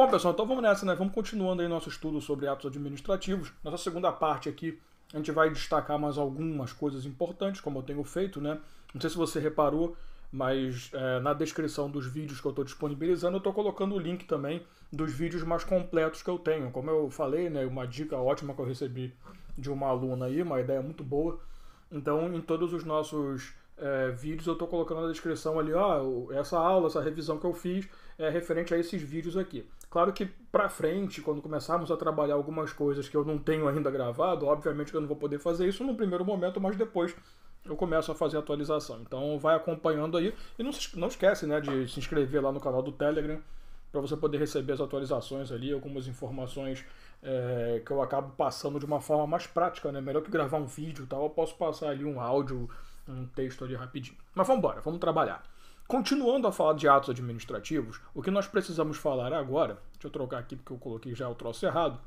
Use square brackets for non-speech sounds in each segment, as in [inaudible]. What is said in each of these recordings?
Bom, pessoal, então vamos nessa, né? Vamos continuando aí nosso estudo sobre atos administrativos. Nossa segunda parte aqui, a gente vai destacar mais algumas coisas importantes, como eu tenho feito, né? Não sei se você reparou, mas é, na descrição dos vídeos que eu estou disponibilizando, eu estou colocando o link também dos vídeos mais completos que eu tenho. Como eu falei, né, uma dica ótima que eu recebi de uma aluna aí, uma ideia muito boa. Então, em todos os nossos é, vídeos eu estou colocando na descrição ali, ó, essa aula, essa revisão que eu fiz é referente a esses vídeos aqui. Claro que para frente, quando começarmos a trabalhar algumas coisas que eu não tenho ainda gravado, obviamente eu não vou poder fazer isso no primeiro momento, mas depois eu começo a fazer a atualização. Então vai acompanhando aí e não, se, não esquece né, de se inscrever lá no canal do Telegram para você poder receber as atualizações ali, algumas informações é, que eu acabo passando de uma forma mais prática, né? Melhor que gravar um vídeo, tal, eu posso passar ali um áudio um texto ali rapidinho. Mas vamos embora, vamos trabalhar. Continuando a falar de atos administrativos, o que nós precisamos falar agora, deixa eu trocar aqui porque eu coloquei já o troço errado,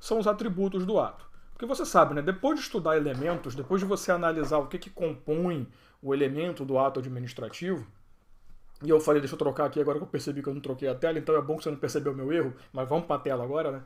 são os atributos do ato. Porque você sabe, né? Depois de estudar elementos, depois de você analisar o que, que compõe o elemento do ato administrativo, e eu falei, deixa eu trocar aqui agora que eu percebi que eu não troquei a tela, então é bom que você não percebeu o meu erro, mas vamos para a tela agora, né?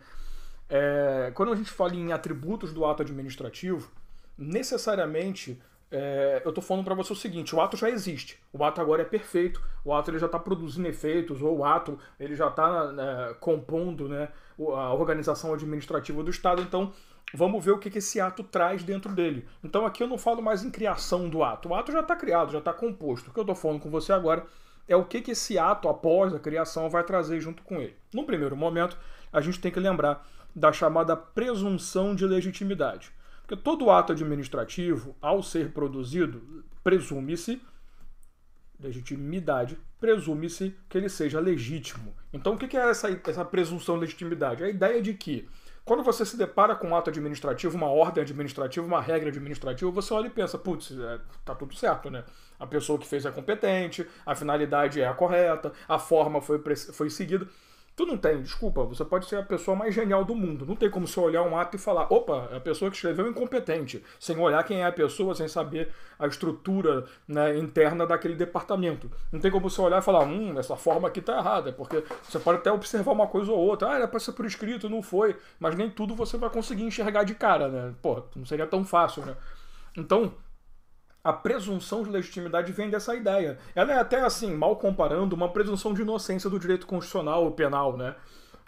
É, quando a gente fala em atributos do ato administrativo, necessariamente é, eu estou falando para você o seguinte: o ato já existe, o ato agora é perfeito, o ato ele já está produzindo efeitos, ou o ato ele já está né, compondo né, a organização administrativa do Estado. Então, vamos ver o que, que esse ato traz dentro dele. Então, aqui eu não falo mais em criação do ato, o ato já está criado, já está composto. O que eu estou falando com você agora é o que, que esse ato, após a criação, vai trazer junto com ele. No primeiro momento, a gente tem que lembrar da chamada presunção de legitimidade. Porque todo ato administrativo, ao ser produzido, presume-se, legitimidade, presume-se que ele seja legítimo. Então, o que é essa, essa presunção de legitimidade? É a ideia de que, quando você se depara com um ato administrativo, uma ordem administrativa, uma regra administrativa, você olha e pensa, putz, é, tá tudo certo, né? A pessoa que fez é competente, a finalidade é a correta, a forma foi, foi seguida. Tu não tem desculpa, você pode ser a pessoa mais genial do mundo. Não tem como você olhar um ato e falar, opa, é a pessoa que escreveu é incompetente, sem olhar quem é a pessoa, sem saber a estrutura né, interna daquele departamento. Não tem como você olhar e falar, hum, essa forma aqui tá errada, porque você pode até observar uma coisa ou outra, ah, era para ser por escrito, não foi, mas nem tudo você vai conseguir enxergar de cara, né? Pô, não seria tão fácil, né? Então, a presunção de legitimidade vem dessa ideia. Ela é até assim, mal comparando, uma presunção de inocência do direito constitucional ou penal, né?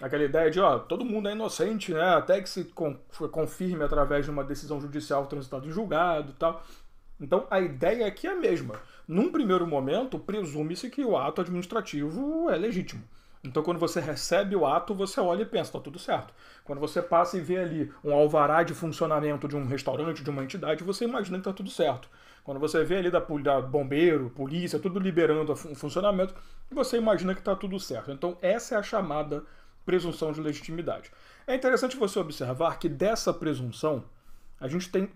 Aquela ideia de, ó, todo mundo é inocente, né? Até que se confirme através de uma decisão judicial transitada em julgado e tal. Então a ideia aqui é, é a mesma. Num primeiro momento, presume-se que o ato administrativo é legítimo. Então, quando você recebe o ato, você olha e pensa, está tudo certo. Quando você passa e vê ali um alvará de funcionamento de um restaurante, de uma entidade, você imagina que está tudo certo. Quando você vê ali da, da bombeiro, polícia, tudo liberando o fun funcionamento, você imagina que está tudo certo. Então essa é a chamada presunção de legitimidade. É interessante você observar que dessa presunção a gente tem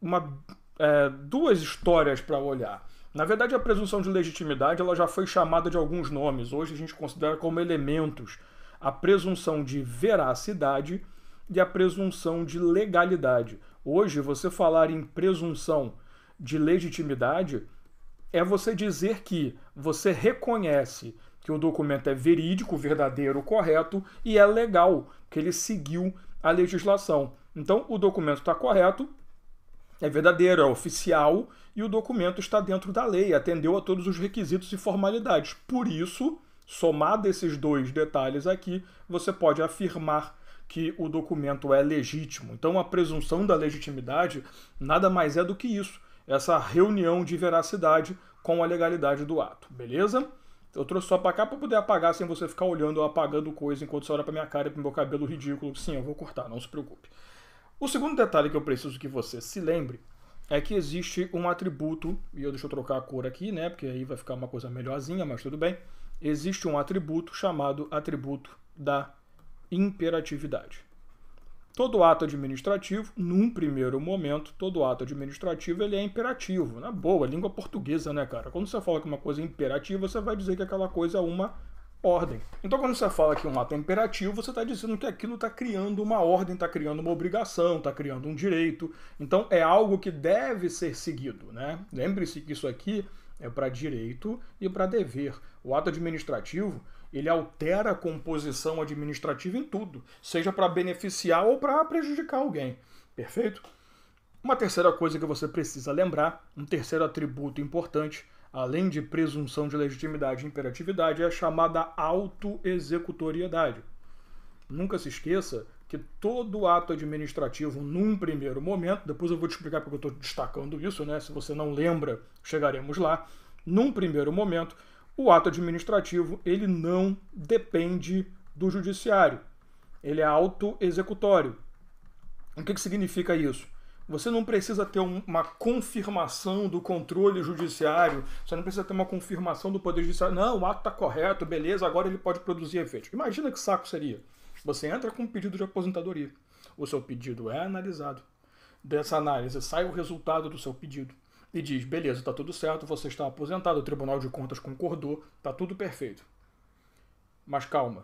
uma, é, duas histórias para olhar. Na verdade, a presunção de legitimidade ela já foi chamada de alguns nomes. Hoje a gente considera como elementos a presunção de veracidade e a presunção de legalidade. Hoje, você falar em presunção de legitimidade é você dizer que você reconhece que o documento é verídico, verdadeiro, correto e é legal, que ele seguiu a legislação. Então, o documento está correto, é verdadeiro, é oficial e o documento está dentro da lei, atendeu a todos os requisitos e formalidades. Por isso, somado esses dois detalhes aqui, você pode afirmar que o documento é legítimo. Então, a presunção da legitimidade nada mais é do que isso essa reunião de veracidade com a legalidade do ato, beleza? Eu trouxe só pra cá pra poder apagar sem você ficar olhando ou apagando coisa enquanto você olha pra minha cara e pro meu cabelo ridículo. Sim, eu vou cortar, não se preocupe. O segundo detalhe que eu preciso que você se lembre é que existe um atributo, e eu deixo eu trocar a cor aqui, né? Porque aí vai ficar uma coisa melhorzinha, mas tudo bem. Existe um atributo chamado atributo da imperatividade. Todo ato administrativo, num primeiro momento, todo ato administrativo ele é imperativo. Na boa, língua portuguesa, né, cara? Quando você fala que uma coisa é imperativa, você vai dizer que aquela coisa é uma ordem. Então, quando você fala que um ato é imperativo, você está dizendo que aquilo está criando uma ordem, está criando uma obrigação, está criando um direito. Então, é algo que deve ser seguido, né? Lembre-se que isso aqui é para direito e para dever. O ato administrativo ele altera a composição administrativa em tudo, seja para beneficiar ou para prejudicar alguém. Perfeito? Uma terceira coisa que você precisa lembrar, um terceiro atributo importante, além de presunção de legitimidade e imperatividade, é a chamada autoexecutoriedade. Nunca se esqueça que todo ato administrativo, num primeiro momento, depois eu vou te explicar porque eu estou destacando isso, né? Se você não lembra, chegaremos lá. Num primeiro momento, o ato administrativo, ele não depende do judiciário. Ele é auto-executório. O que, que significa isso? Você não precisa ter uma confirmação do controle judiciário, você não precisa ter uma confirmação do Poder Judiciário. Não, o ato está correto, beleza, agora ele pode produzir efeito. Imagina que saco seria. Você entra com um pedido de aposentadoria. O seu pedido é analisado. Dessa análise sai o resultado do seu pedido e diz: beleza, está tudo certo, você está aposentado, o Tribunal de Contas concordou, está tudo perfeito. Mas calma,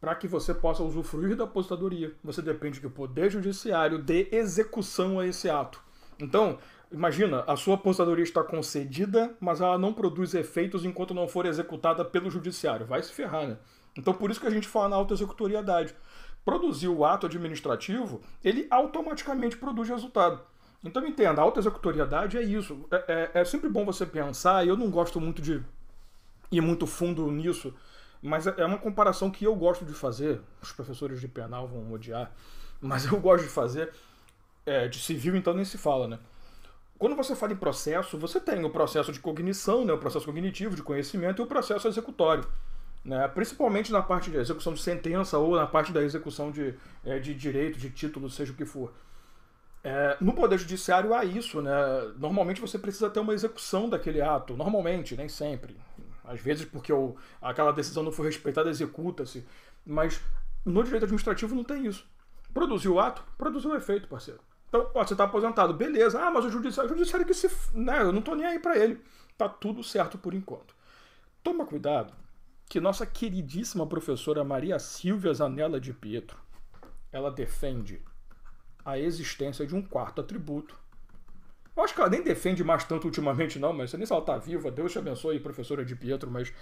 para que você possa usufruir da aposentadoria, você depende que o Poder Judiciário dê execução a esse ato. Então, imagina, a sua aposentadoria está concedida, mas ela não produz efeitos enquanto não for executada pelo Judiciário. Vai se ferrar, né? Então, por isso que a gente fala na autoexecutoriedade. Produzir o ato administrativo, ele automaticamente produz resultado. Então entenda, a alta executoriedade é isso. É, é, é, sempre bom você pensar, e eu não gosto muito de ir muito fundo nisso, mas é, é uma comparação que eu gosto de fazer. Os professores de penal vão odiar, mas eu gosto de fazer. É, de civil, então nem se fala, né? Quando você fala em processo, você tem o processo de cognição, né, o processo cognitivo de conhecimento e o processo executório. Né, principalmente na parte de execução de sentença ou na parte da execução de, é, de direito, de título, seja o que for. É, no Poder Judiciário há isso, né? Normalmente você precisa ter uma execução daquele ato, normalmente, nem sempre. Às vezes, porque aquela decisão não foi respeitada, executa-se. Mas no direito administrativo não tem isso. Produziu o ato, produziu o efeito, parceiro. Então, ó, você está aposentado, beleza. Ah, mas o judiciário, o judiciário que se. Né, eu não estou nem aí para ele. Tá tudo certo por enquanto. Toma cuidado que nossa queridíssima professora Maria Silvia Zanella de Pietro ela defende a existência de um quarto atributo. Eu acho que ela nem defende mais tanto ultimamente, não, mas nem se ela está viva, Deus te abençoe, professora de Pietro, mas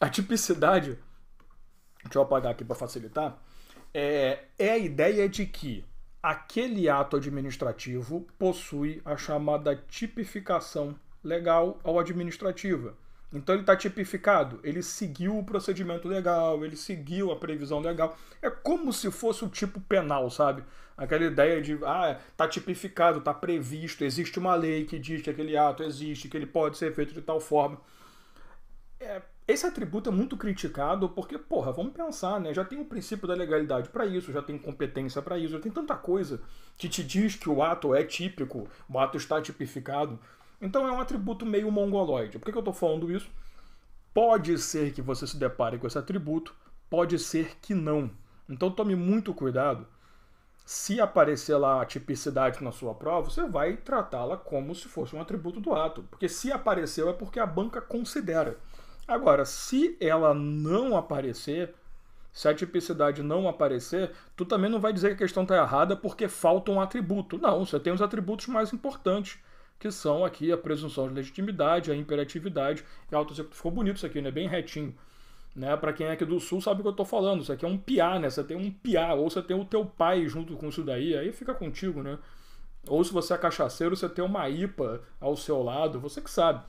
a tipicidade, deixa eu apagar aqui para facilitar, é, é a ideia de que aquele ato administrativo possui a chamada tipificação legal ou administrativa então ele está tipificado, ele seguiu o procedimento legal, ele seguiu a previsão legal. É como se fosse o tipo penal, sabe? Aquela ideia de, ah, está tipificado, está previsto, existe uma lei que diz que aquele ato existe, que ele pode ser feito de tal forma. É, esse atributo é muito criticado porque, porra, vamos pensar, né? Já tem o princípio da legalidade para isso, já tem competência para isso, já tem tanta coisa que te diz que o ato é típico, o ato está tipificado. Então é um atributo meio mongoloide. Por que, que eu estou falando isso? Pode ser que você se depare com esse atributo, pode ser que não. Então tome muito cuidado. Se aparecer lá a tipicidade na sua prova, você vai tratá-la como se fosse um atributo do ato. Porque se apareceu é porque a banca considera. Agora, se ela não aparecer, se a tipicidade não aparecer, tu também não vai dizer que a questão está errada porque falta um atributo. Não, você tem os atributos mais importantes que são aqui a presunção de legitimidade, a imperatividade e a autoexecução. Ficou bonito isso aqui, né? Bem retinho. Né? Para quem é aqui do Sul sabe o que eu estou falando. Isso aqui é um piá, né? Você tem um piá, ou você tem o teu pai junto com isso daí, aí fica contigo, né? Ou se você é cachaceiro, você tem uma IPA ao seu lado, você que sabe.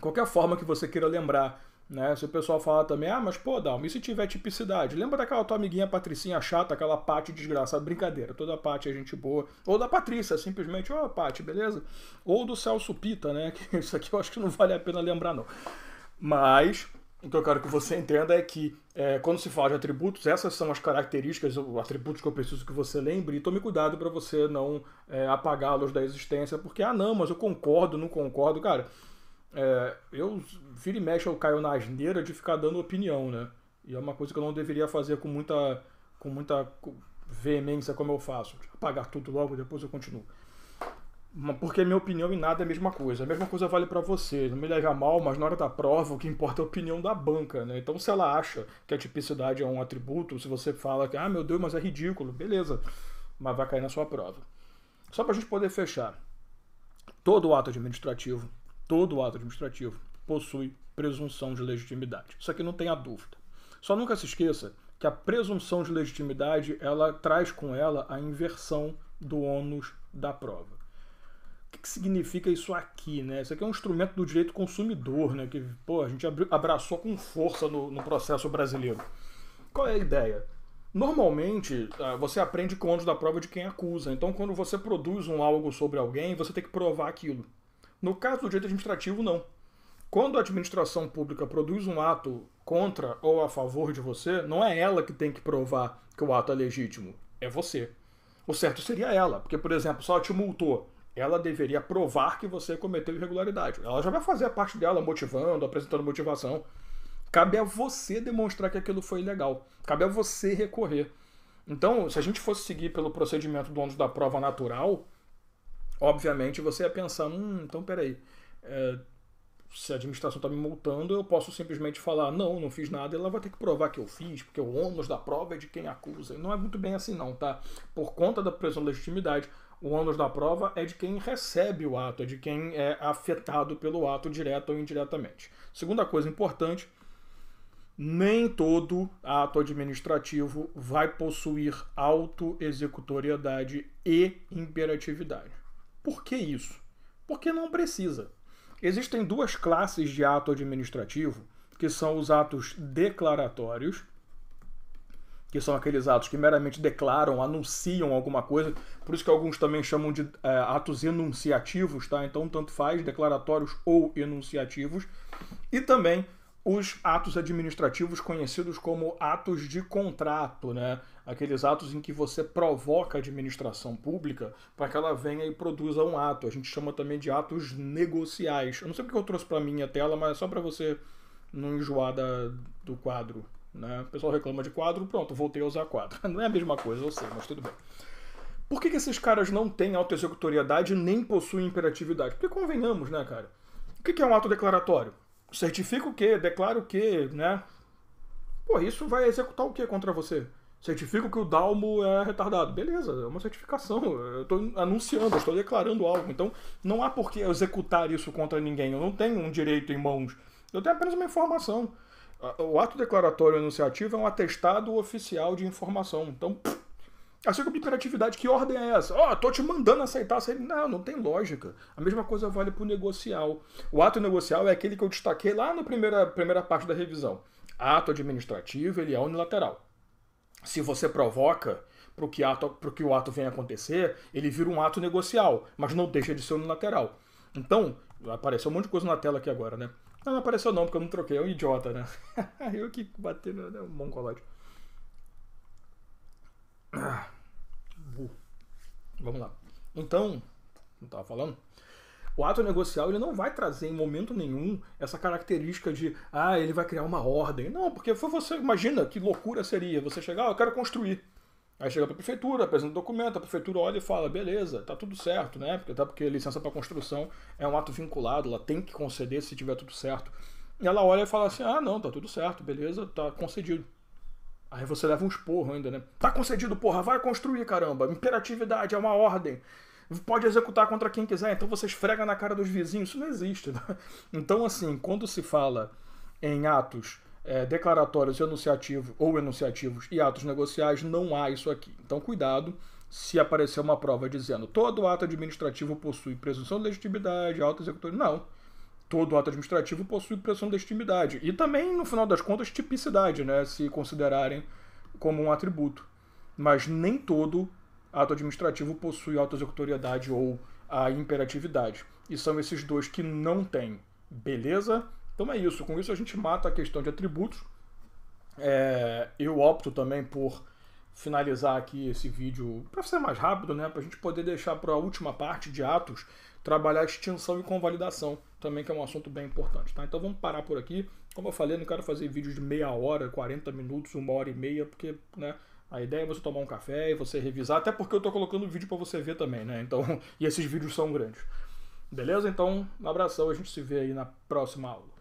Qualquer forma que você queira lembrar né? Se o pessoal falar também, ah, mas pô, Dalma, e se tiver tipicidade? Lembra daquela tua amiguinha Patricinha chata, aquela Pati desgraçada? Brincadeira, toda Pati é gente boa. Ou da Patrícia, simplesmente, ó, oh, Pati, beleza? Ou do Celso Pita, né? [laughs] Que isso aqui eu acho que não vale a pena lembrar, não. Mas o que eu quero que você entenda é que é, quando se fala de atributos, essas são as características, os atributos que eu preciso que você lembre, e tome cuidado para você não é, apagá-los da existência, porque, ah, não, mas eu concordo, não concordo, cara é, eu vira e mexe, eu caio na asneira de ficar dando opinião, né? E é uma coisa que eu não deveria fazer com muita, com muita veemência como eu faço. Apagar tudo logo, depois eu continuo. Porque minha opinião e nada é a mesma coisa. A mesma coisa vale para você. Não me leve a mal, mas na hora da prova o que importa é a opinião da banca, né? Então se ela acha que a tipicidade é um atributo, se você fala que, ah, meu Deus, mas é ridículo, beleza. Mas vai cair na sua prova. Só pra gente poder fechar. Todo ato administrativo todo ato administrativo possui presunção de legitimidade. Isso aqui não tem a dúvida. Só nunca se esqueça que a presunção de legitimidade ela traz com ela a inversão do ônus da prova. O que significa isso aqui, né? Isso aqui é um instrumento do direito consumidor, né? Que pô, a gente abraçou com força no, no processo brasileiro. Qual é a ideia? Normalmente, ah, você aprende com o ônus da prova de quem acusa. Então, quando você produz um algo sobre alguém, você tem que provar aquilo. No caso do direito administrativo, não. Quando a administração pública produz um ato contra ou a favor de você, não é ela que tem que provar que o ato é legítimo, é você. O certo seria ela, porque, por exemplo, se ela te multou, ela deveria provar que você cometeu irregularidade. Ela já vai fazer a parte dela, motivando, apresentando motivação. Cabe a você demonstrar que aquilo foi ilegal. Cabe a você recorrer. Então, se a gente fosse seguir pelo procedimento do ônus da prova natural, Obviamente você ia pensar, hum, então peraí, é, se a administração está me multando, eu posso simplesmente falar, não, não fiz nada, e ela vai ter que provar que eu fiz, porque o ônus da prova é de quem acusa. E não é muito bem assim não, tá? Por conta da presunção de legitimidade, o ônus da prova é de quem recebe o ato, é de quem é afetado pelo ato direto ou indiretamente. Segunda coisa importante, nem todo ato administrativo vai possuir auto-executoriedade e imperatividade. Por que isso? Porque não precisa. Existem duas classes de ato administrativo, que são os atos declaratórios, que são aqueles atos que meramente declaram, anunciam alguma coisa, por isso que alguns também chamam de é, atos enunciativos, tá? Então, tanto faz, declaratórios ou enunciativos, e também os atos administrativos conhecidos como atos de contrato, né? Aqueles atos em que você provoca a administração pública para que ela venha e produza um ato. A gente chama também de atos negociais. Eu não sei porque eu trouxe para mim a tela, mas é só para você não enjoar da, do quadro, né? O pessoal reclama de quadro, pronto, voltei a usar quadro. [laughs] Não é a mesma coisa, eu sei, mas tudo bem. Por que, que esses caras não têm autoexecutoriedade nem possuem imperatividade? Porque convenhamos, né, cara? O que, que é um ato declaratório? Certifico o quê? Declaro o quê? Né? Pô, isso vai executar o quê contra você? Certifico que o Dalmo é retardado. Beleza, é uma certificação. Eu estou anunciando, eu estou declarando algo. Então não há por que executar isso contra ninguém. Eu não tenho um direito em mãos. Eu tenho apenas uma informação. Ah, o ato declaratório enunciativo é um atestado oficial de informação. Então, pff, a de imperatividade que ordem é essa? Ó, oh, tô te mandando aceitar. Você... Não, não tem lógica. A mesma coisa vale para o negocial. O ato negocial é aquele que eu destaquei lá na primeira, primeira parte da revisão. Ato administrativo, ele é unilateral. Se você provoca para que, ato, que o ato venha acontecer, ele vira um ato negocial, mas não deixa de ser unilateral. Então, apareceu um monte de coisa na tela aqui agora, né? Não, não apareceu não, porque eu não troquei. É um idiota, né? [laughs] eu que bati no, no mongolote. Ah. Vamos lá. Então, não estava falando. O ato negocial ele não vai trazer em momento nenhum essa característica de ah, ele vai criar uma ordem. Não, porque foi você, imagina que loucura seria você chegar, ah, eu quero construir. Aí chega para a prefeitura, apresenta o documento, a prefeitura olha e fala, beleza, tá tudo certo, né? Porque até tá, porque licença para construção é um ato vinculado, ela tem que conceder se tiver tudo certo. E ela olha e fala assim, ah, não, tá tudo certo, beleza, tá concedido. Aí você leva uns esporro ainda, né? Tá concedido, porra, vai construir, caramba. Imperatividade é uma ordem. Pode executar contra quem quiser, então você esfrega na cara dos vizinhos. Isso não existe. Né? [laughs] Então, assim, quando se fala em atos é, declaratórios enunciativo, ou enunciativos e atos negociais, não há isso aqui. Então, cuidado se aparecer uma prova dizendo todo ato administrativo possui presunção de legitimidade, auto-executório. Não todo ato administrativo possui presunção de legitimidade. E também, no final das contas, tipicidade, né, se considerarem como um atributo. Mas nem todo ato administrativo possui autoexecutoriedade ou a imperatividade. E são esses dois que não têm. Beleza? Então é isso. Com isso a gente mata a questão de atributos. É, eu opto também por finalizar aqui esse vídeo para ser mais rápido, né? Para a gente poder deixar para a última parte de atos trabalhar extinção e convalidação, também que é um assunto bem importante, tá? Então vamos parar por aqui. Como eu falei, eu não quero fazer vídeos de meia hora, 40 minutos, uma hora e meia, porque, né, a ideia é você tomar um café e você revisar, até porque eu tô colocando vídeo para você ver também, né? Então, [laughs] e esses vídeos são grandes. Beleza? Então, um abração, a gente se vê aí na próxima aula.